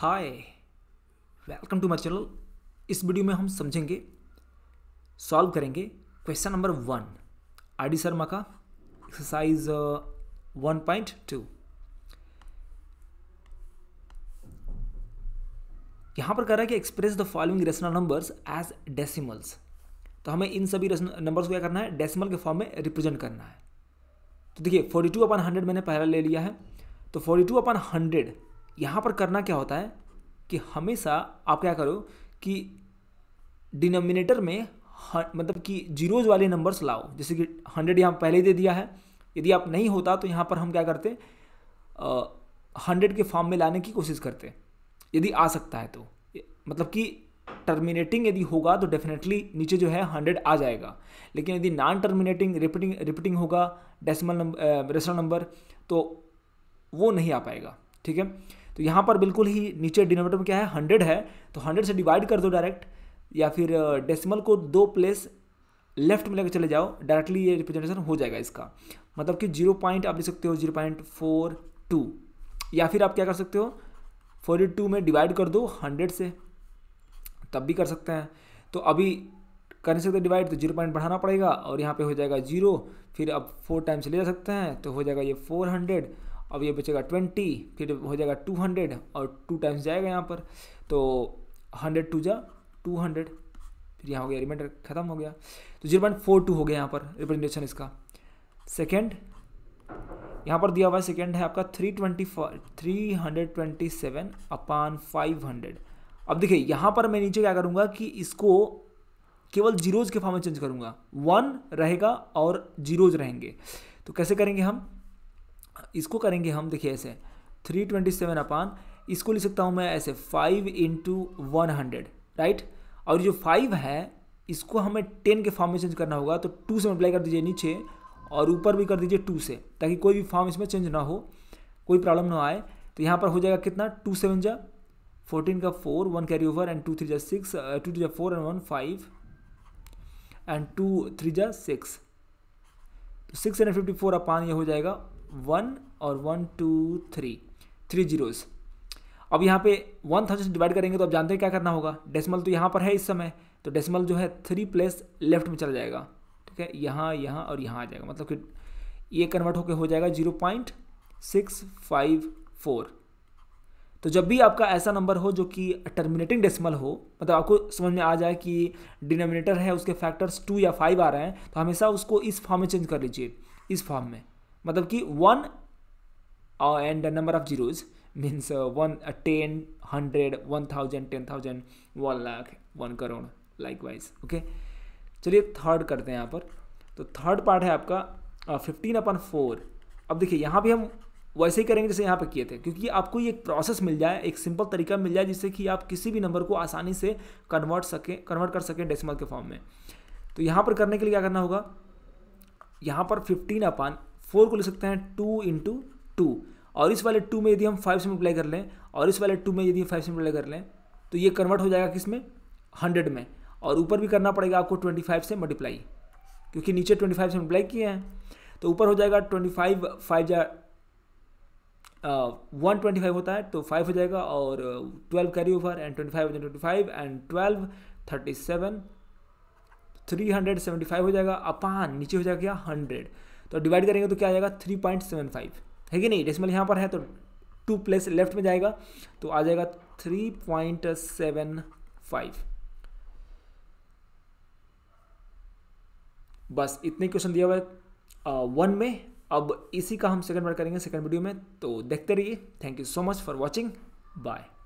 hi welcome to my channel इस video में हम समझेंगे सॉल्व करेंगे question number one R D Sharma का एक्सरसाइज वन पॉइंट टू यहाँ पर कह रहा है कि express the following rational numbers as decimals तो हमें इन सभी नंबर्स को क्या करना है डेसिमल के फॉर्म में रिप्रेजेंट करना है तो देखिए फोर्टी टू अपन हंड्रेड मैंने पहला ले लिया है तो फोर्टी टू अपन हंड्रेड यहाँ पर करना क्या होता है कि हमेशा आप क्या करो कि डिनोमिनेटर में मतलब कि जीरोज वाले नंबर्स लाओ जैसे कि हंड्रेड यहाँ पहले दे दिया है यदि आप नहीं होता तो यहाँ पर हम क्या करते हंड्रेड के फॉर्म में लाने की कोशिश करते यदि आ सकता है तो मतलब कि टर्मिनेटिंग यदि होगा तो डेफिनेटली नीचे जो है हंड्रेड आ जाएगा लेकिन यदि नॉन टर्मिनेटिंग रिपीटिंग रिपीटिंग होगा डेसिमल नंबर रेशनल नंबर तो वो नहीं आ पाएगा ठीक है तो यहाँ पर बिल्कुल ही नीचे डिनोमेटर में क्या है हंड्रेड है तो हंड्रेड से डिवाइड कर दो डायरेक्ट या फिर डेसिमल को दो प्लेस लेफ्ट में लेकर चले जाओ डायरेक्टली ये रिप्रेजेंटेशन हो जाएगा इसका मतलब कि जीरो पॉइंट आप लिख सकते हो जीरो पॉइंट फोर टू या फिर आप क्या कर सकते हो फोर्टी टू में डिवाइड कर दो हंड्रेड से तब भी कर सकते हैं तो अभी कर नहीं सकते डिवाइड तो जीरो पॉइंट बढ़ाना पड़ेगा और यहाँ पे हो जाएगा जीरो फिर आप फोर टाइम्स ले जा सकते हैं तो हो जाएगा ये फोर हंड्रेड अब ये बचेगा ट्वेंटी फिर हो जाएगा टू हंड्रेड और टू टाइम्स जाएगा यहाँ पर तो हंड्रेड टू जा टू हंड्रेड फिर यहाँ हो गया रिमाइंडर खत्म हो गया तो जीरो पॉइंट फोर टू हो गया यहाँ पर रिप्रेजेंटेशन इसका सेकेंड यहाँ पर दिया हुआ सेकेंड है आपका three twenty three hundred twenty seven upon five hundred अब देखिए यहाँ पर मैं नीचे क्या करूँगा कि इसको केवल जीरोज के फॉर्म में चेंज करूँगा वन रहेगा और जीरोज रहेंगे तो कैसे करेंगे हम इसको करेंगे हम देखिए ऐसे थ्री ट्वेंटी सेवन अपान इसको लिख सकता हूँ मैं ऐसे five into one hundred right और जो फाइव है इसको हमें टेन के फॉर्म में चेंज करना होगा तो टू से मल्टीप्लाई कर दीजिए नीचे और ऊपर भी कर दीजिए टू से ताकि कोई भी फॉर्म इसमें चेंज ना हो कोई प्रॉब्लम ना आए तो यहाँ पर हो जाएगा कितना टू सेवन जा फोर्टीन का four one carry over and two three जा सिक्स टू टू जा four and one five and two three जा सिक्स तो six hundred fifty four upon ये हो जाएगा वन और one two three three zeros अब यहाँ पे वन थाउजेंड से डिवाइड करेंगे तो आप जानते हैं क्या करना होगा डेसिमल तो यहाँ पर है इस समय तो डेसिमल जो है थ्री प्लस लेफ्ट में चला जाएगा ठीक है यहाँ यहाँ और यहाँ आ जाएगा मतलब कि ये कन्वर्ट होकर हो जाएगा zero point six five four तो जब भी आपका ऐसा नंबर हो जो कि टर्मिनेटिंग डेसिमल हो मतलब आपको समझ में आ जाए कि डिनोमिनेटर है उसके फैक्टर्स टू या फाइव आ रहे हैं तो हमेशा उसको इस फॉर्म में चेंज कर लीजिए इस फॉर्म में मतलब कि one and number of zeros means one ten hundred one thousand ten thousand one lakh one crore likewise okay चलिए थर्ड करते हैं यहाँ पर तो थर्ड पार्ट है आपका फिफ्टीन अपन फोर अब देखिए यहाँ भी हम वैसे ही करेंगे जैसे यहाँ पे किए थे क्योंकि आपको ये एक प्रोसेस मिल जाए एक सिंपल तरीका मिल जाए जिससे कि आप किसी भी नंबर को आसानी से कन्वर्ट सकें कन्वर्ट कर सकें डेसिमल के फॉर्म में तो यहाँ पर करने के लिए क्या करना होगा यहाँ पर फिफ्टीन अपन फोर को ले सकते हैं टू इंटू टू और इस वाले टू में यदि हम फाइव से मल्टीप्लाई कर लें और इस वाले टू में यदि फाइव से मल्टीप्लाई कर लें तो ये कन्वर्ट हो जाएगा किस में हंड्रेड में और ऊपर भी करना पड़ेगा आपको ट्वेंटी फाइव से मल्टीप्लाई क्योंकि नीचे ट्वेंटी फाइव से मल्टीप्लाई किए हैं तो ऊपर हो जाएगा ट्वेंटी फाइव फाइव जा वन ट्वेंटी फाइव होता है तो फाइव हो जाएगा और twelve carry over and twenty five twenty five and twelve thirty seven three hundred seventy five हो जाएगा अपान नीचे हो जाएगा क्या हंड्रेड तो डिवाइड करेंगे तो क्या आ जाएगा थ्री पॉइंट सेवन फाइव है कि नहीं डेसिमल यहाँ पर है तो टू प्लेस लेफ्ट में जाएगा तो आ जाएगा थ्री पॉइंट सेवन फाइव बस इतने क्वेश्चन दिया हुआ है वन में अब इसी का हम सेकंड पार्ट करेंगे सेकंड वीडियो में तो देखते रहिए thank you so much for watching bye